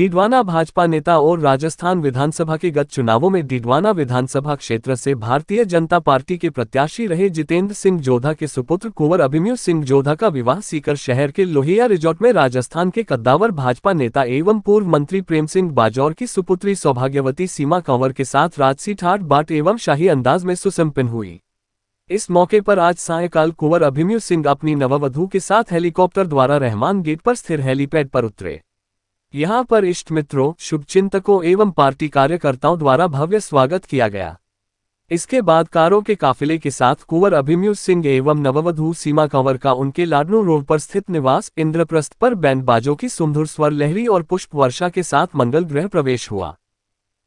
डीडवाना भाजपा नेता और राजस्थान विधानसभा के गत चुनावों में डीडवाना विधानसभा क्षेत्र से भारतीय जनता पार्टी के प्रत्याशी रहे जितेंद्र सिंह जोधा के सुपुत्र कुंवर अभिमन्यु सिंह जोधा का विवाह सीकर शहर के लोहिया रिजॉर्ट में राजस्थान के कद्दावर भाजपा नेता एवं पूर्व मंत्री प्रेम सिंह बाजौर की सुपुत्री सौभाग्यवती सीमा कंवर के साथ राजसी ठाट बाट एवं शाही अंदाज में सुसंपन्न हुई इस मौके पर आज सायकाल कुंवर अभिमन्यु सिंह अपनी नववधु के साथ हेलीकॉप्टर द्वारा रहमान गेट पर स्थिर हेलीपैड पर उतरे यहाँ पर इष्ट मित्रों शुभचिंतकों एवं पार्टी कार्यकर्ताओं द्वारा भव्य स्वागत किया गया इसके बाद कारों के काफिले के साथ कुंवर अभिमन्यु सिंह एवं नववधु सीमा कंवर का उनके लाडनू रोड पर स्थित निवास इंद्रप्रस्थ पर बैंडबाजों की सुमधुर स्वर लहरी और पुष्प वर्षा के साथ मंगल गृह प्रवेश हुआ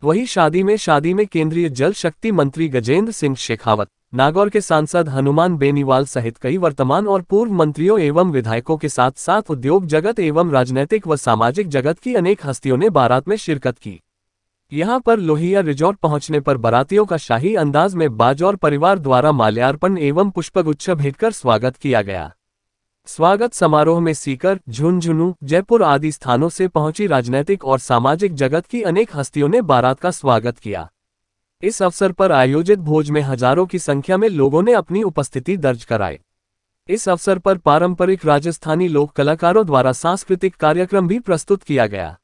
वही शादी में शादी में केंद्रीय जल शक्ति मंत्री गजेंद्र सिंह शेखावत नागौर के सांसद हनुमान बेनीवाल सहित कई वर्तमान और पूर्व मंत्रियों एवं विधायकों के साथ साथ उद्योग जगत एवं राजनैतिक व सामाजिक जगत की अनेक हस्तियों ने बारात में शिरकत की यहां पर लोहिया रिजॉर्ट पहुंचने पर बारातियों का शाही अंदाज में बाजौर परिवार द्वारा माल्यार्पण एवं पुष्पगुच्छ भेंटकर स्वागत किया गया स्वागत समारोह में सीकर झुंझुनू जयपुर आदि स्थानों से पहुंची राजनैतिक और सामाजिक जगत की अनेक हस्तियों ने बारात का स्वागत किया इस अवसर पर आयोजित भोज में हजारों की संख्या में लोगों ने अपनी उपस्थिति दर्ज कराई इस अवसर पर पारंपरिक राजस्थानी लोक कलाकारों द्वारा सांस्कृतिक कार्यक्रम भी प्रस्तुत किया गया